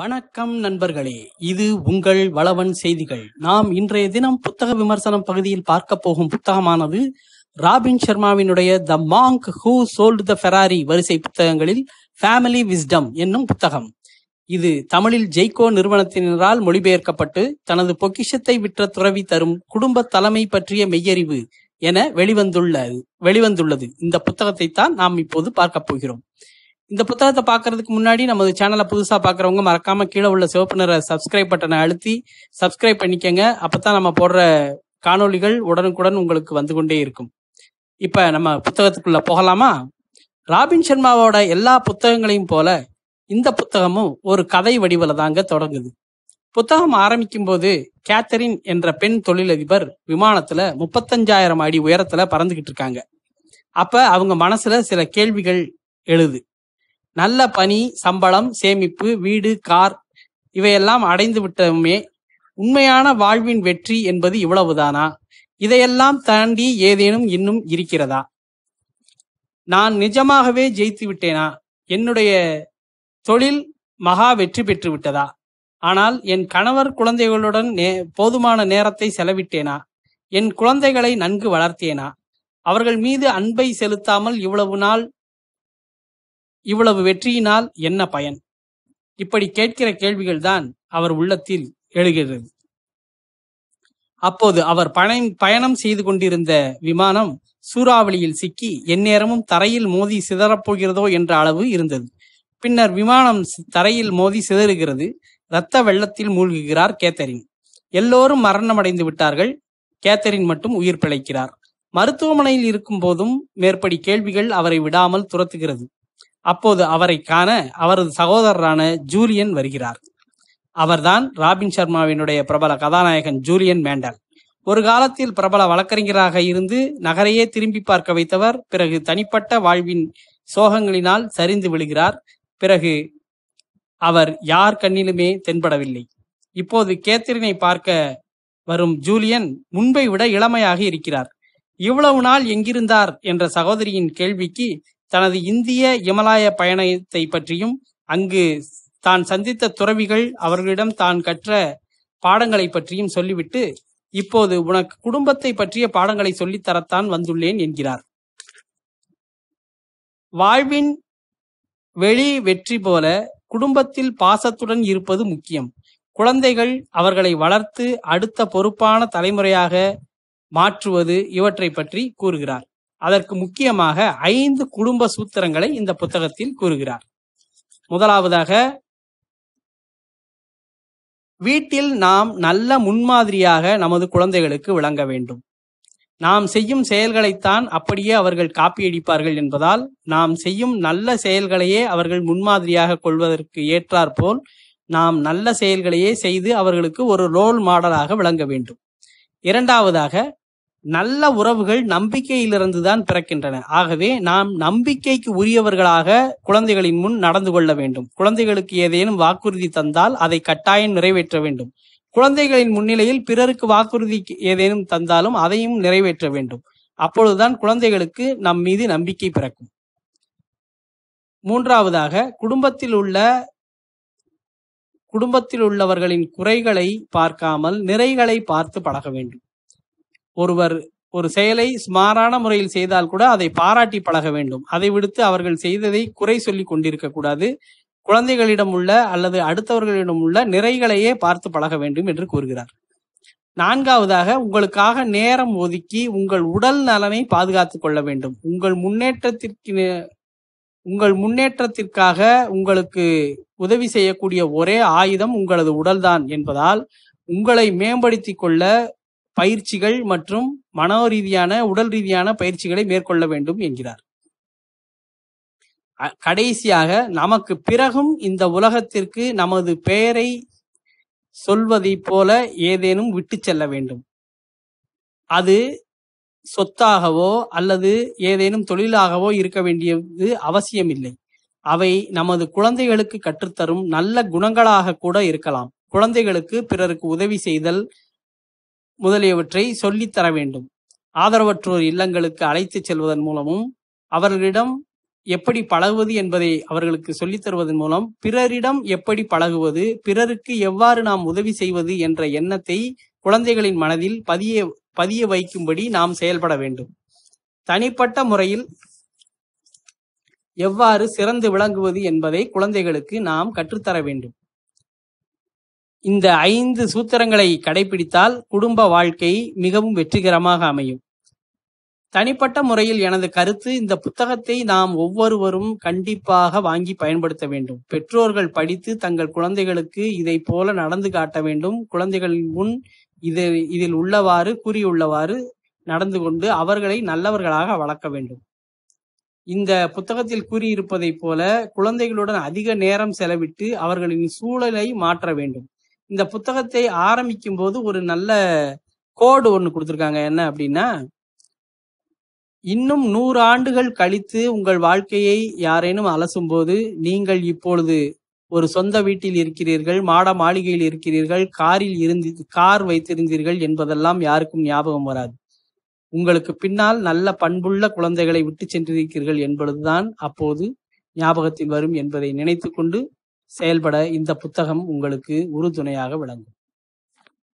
வணக்கம் நண்பர்களே இது உங்கள் வளவன் செய்திகள் நாம் இன்றைய தினம் புத்தக விமர்சனம் பகுதியில் பார்க்க போகும் புத்தகமானது ராபின் சர்மாவினுடைய the monk who sold the Ferrari வரிசை புத்தகங்களில் ஃபேமிலி விஸ்டம் என்னும் புத்தகம் இது தமிழில் ஜெய்கோ நிறுவனத்தினரால் மொழிபெயர்க்கப்பட்டு தனது பொக்கிஷத்தை விற்ற துறவி தரும் குடும்ப தலைமை பற்றிய மெய்யறிவு என வெளிவந்துள்ள வெளிவந்துள்ளது இந்த புத்தகத்தை தான் நாம் இப்போது பார்க்க போகிறோம் இந்த புத்தகத்தை பார்க்கறதுக்கு முன்னாடி நம்ம சேனலை புதுசாக பார்க்குறவங்க மறக்காம கீழே உள்ள சிவப்பு நிற சப்ஸ்கிரைப் பட்டனை அழுத்தி சப்ஸ்கிரைப் பண்ணிக்கங்க அப்பதான் நம்ம போடுற காணொலிகள் உடனுக்குடன் உங்களுக்கு வந்து கொண்டே இருக்கும் இப்போ நம்ம புத்தகத்துக்குள்ள போகலாமா ராபின் சர்மாவோட எல்லா புத்தகங்களையும் போல இந்த புத்தகமும் ஒரு கதை வடிவில் தாங்க தொடங்குது புத்தகம் ஆரம்பிக்கும் போது கேத்தரின் என்ற பெண் தொழிலதிபர் விமானத்துல முப்பத்தஞ்சாயிரம் அடி உயரத்துல பறந்துகிட்டு இருக்காங்க அப்ப அவங்க மனசுல சில கேள்விகள் எழுது நல்ல பணி சம்பளம் சேமிப்பு வீடு கார் இவையெல்லாம் அடைந்து விட்டமே உண்மையான வாழ்வின் வெற்றி என்பது இவ்வளவுதானா இதையெல்லாம் தாண்டி ஏதேனும் இன்னும் இருக்கிறதா நான் நிஜமாகவே ஜெயித்து விட்டேனா என்னுடைய தொழில் மகா வெற்றி பெற்று விட்டதா ஆனால் என் கணவர் குழந்தைகளுடன் நே போதுமான நேரத்தை செலவிட்டேனா என் குழந்தைகளை நன்கு வளர்த்தேனா அவர்கள் மீது அன்பை செலுத்தாமல் இவ்வளவு நாள் இவ்வளவு வெற்றியினால் என்ன பயன் இப்படி கேட்கிற கேள்விகள்தான் அவர் உள்ளத்தில் எழுகிறது அப்போது அவர் பயன் பயணம் செய்து கொண்டிருந்த விமானம் சூறாவளியில் சிக்கி எந்நேரமும் தரையில் மோதி சிதறப்போகிறதோ என்ற அளவு இருந்தது பின்னர் விமானம் தரையில் மோதி சிதறுகிறது இரத்த வெள்ளத்தில் மூழ்குகிறார் கேத்தரின் எல்லோரும் மரணமடைந்து விட்டார்கள் கேத்தரின் மட்டும் உயிர் பிழைக்கிறார் மருத்துவமனையில் இருக்கும் போதும் மேற்படி கேள்விகள் அவரை விடாமல் துரத்துகிறது அப்போது அவரை காண அவரது சகோதரரான ஜூலியன் வருகிறார் அவர்தான் ராபின் சர்மாவினுடைய பிரபல கதாநாயகன் ஜூலியன் மேண்டல் ஒரு காலத்தில் பிரபல வழக்கறிஞராக இருந்து நகரையே திரும்பி பார்க்க வைத்தவர் பிறகு தனிப்பட்ட வாழ்வின் சோகங்களினால் சரிந்து விழுகிறார் பிறகு அவர் யார் கண்ணிலுமே தென்படவில்லை இப்போது கேத்திரினை பார்க்க வரும் ஜூலியன் முன்பை விட இளமையாக இருக்கிறார் இவ்வளவு நாள் எங்கிருந்தார் என்ற சகோதரியின் கேள்விக்கு தனது இந்திய இமலாய பயணத்தை பற்றியும் அங்கு தான் சந்தித்த துறவிகள் அவர்களிடம் தான் கற்ற பாடங்களை பற்றியும் சொல்லிவிட்டு இப்போது உனக்கு குடும்பத்தை பற்றிய பாடங்களை சொல்லித்தரத்தான் வந்துள்ளேன் என்கிறார் வாழ்வின் வெளி வெற்றி போல குடும்பத்தில் பாசத்துடன் இருப்பது முக்கியம் குழந்தைகள் அவர்களை வளர்த்து அடுத்த பொறுப்பான தலைமுறையாக மாற்றுவது இவற்றை பற்றி கூறுகிறார் அதற்கு முக்கியமாக ஐந்து குடும்ப சூத்திரங்களை இந்த புத்தகத்தில் கூறுகிறார் முதலாவதாக வீட்டில் நாம் நல்ல முன்மாதிரியாக நமது குழந்தைகளுக்கு விளங்க வேண்டும் நாம் செய்யும் செயல்களைத்தான் அப்படியே அவர்கள் காப்பியடிப்பார்கள் என்பதால் நாம் செய்யும் நல்ல செயல்களையே அவர்கள் முன்மாதிரியாக கொள்வதற்கு ஏற்றாற்போல் நாம் நல்ல செயல்களையே செய்து அவர்களுக்கு ஒரு ரோல் மாடலாக விளங்க வேண்டும் இரண்டாவதாக நல்ல உறவுகள் நம்பிக்கையிலிருந்து தான் பிறக்கின்றன ஆகவே நாம் நம்பிக்கைக்கு உரியவர்களாக குழந்தைகளின் முன் நடந்து கொள்ள வேண்டும் குழந்தைகளுக்கு ஏதேனும் வாக்குறுதி தந்தால் அதை கட்டாயம் நிறைவேற்ற வேண்டும் குழந்தைகளின் முன்னிலையில் பிறருக்கு வாக்குறுதி ஏதேனும் தந்தாலும் அதையும் நிறைவேற்ற வேண்டும் அப்பொழுதுதான் குழந்தைகளுக்கு நம் மீது நம்பிக்கை பிறக்கும் மூன்றாவதாக குடும்பத்தில் உள்ள குடும்பத்தில் உள்ளவர்களின் குறைகளை பார்க்காமல் நிறைகளை பார்த்து பழக வேண்டும் ஒருவர் ஒரு செயலை சுமாரான முறையில் செய்தால் கூட அதை பாராட்டி பழக வேண்டும் அதை விடுத்து அவர்கள் செய்ததை குறை சொல்லி கொண்டிருக்க கூடாது குழந்தைகளிடம் உள்ள அல்லது அடுத்தவர்களிடம் உள்ள நிறைகளையே பார்த்து பழக வேண்டும் என்று கூறுகிறார் நான்காவதாக உங்களுக்காக நேரம் ஒதுக்கி உங்கள் உடல் நலனை பாதுகாத்து கொள்ள வேண்டும் உங்கள் முன்னேற்றத்திற்கு உங்கள் முன்னேற்றத்திற்காக உங்களுக்கு உதவி செய்யக்கூடிய ஒரே ஆயுதம் உங்களது உடல்தான் என்பதால் உங்களை மேம்படுத்தி கொள்ள பயிற்சிகள் மற்றும் மனோ ரீதியான உடல் ரீதியான பயிற்சிகளை மேற்கொள்ள வேண்டும் என்கிறார் கடைசியாக நமக்கு பிறகும் இந்த உலகத்திற்கு நமது பெயரை சொல்வதை போல ஏதேனும் விட்டு செல்ல வேண்டும் அது சொத்தாகவோ அல்லது ஏதேனும் தொழிலாகவோ இருக்க வேண்டியது அவசியமில்லை அவை நமது குழந்தைகளுக்கு கற்றுத்தரும் நல்ல குணங்களாக கூட இருக்கலாம் குழந்தைகளுக்கு பிறருக்கு உதவி செய்தல் முதலியவற்றை சொல்லித்தர வேண்டும் ஆதரவற்றோர் இல்லங்களுக்கு அழைத்துச் செல்வதன் மூலமும் அவர்களிடம் எப்படி பழகுவது என்பதை அவர்களுக்கு சொல்லித் தருவதன் மூலம் பிறரிடம் எப்படி பழகுவது பிறருக்கு எவ்வாறு நாம் உதவி செய்வது என்ற எண்ணத்தை குழந்தைகளின் மனதில் பதிய பதிய வைக்கும்படி நாம் செயல்பட வேண்டும் தனிப்பட்ட முறையில் எவ்வாறு சிறந்து விளங்குவது என்பதை குழந்தைகளுக்கு நாம் கற்றுத்தர வேண்டும் இந்த ஐந்து சூத்திரங்களை கடைபிடித்தால் குடும்ப வாழ்க்கை மிகவும் வெற்றிகரமாக அமையும் தனிப்பட்ட முறையில் எனது கருத்து இந்த புத்தகத்தை நாம் ஒவ்வொருவரும் கண்டிப்பாக வாங்கி பயன்படுத்த வேண்டும் பெற்றோர்கள் படித்து தங்கள் குழந்தைகளுக்கு இதை போல நடந்து காட்ட வேண்டும் குழந்தைகளின் முன் இது இதில் உள்ளவாறு கூறியுள்ளவாறு நடந்து கொண்டு அவர்களை நல்லவர்களாக வளர்க்க வேண்டும் இந்த புத்தகத்தில் கூறியிருப்பதைப் போல குழந்தைகளுடன் அதிக நேரம் செலவிட்டு அவர்களின் சூழலை மாற்ற வேண்டும் இந்த புத்தகத்தை ஆரம்பிக்கும் போது ஒரு நல்ல கோடு ஒன்று கொடுத்துருக்காங்க என்ன அப்படின்னா இன்னும் நூறு ஆண்டுகள் கழித்து உங்கள் வாழ்க்கையை யாரேனும் அலசும்போது நீங்கள் இப்பொழுது ஒரு சொந்த வீட்டில் இருக்கிறீர்கள் மாட மாளிகையில் இருக்கிறீர்கள் காரில் இருந்து கார் வைத்திருந்தீர்கள் என்பதெல்லாம் யாருக்கும் ஞாபகம் வராது உங்களுக்கு பின்னால் நல்ல பண்புள்ள குழந்தைகளை விட்டு சென்றிருக்கிறீர்கள் என்பதுதான் அப்போது ஞாபகத்தில் வரும் என்பதை நினைத்து கொண்டு செயல்பட இந்த புத்தகம் உங்களுக்கு உறுதுணையாக விளங்கும்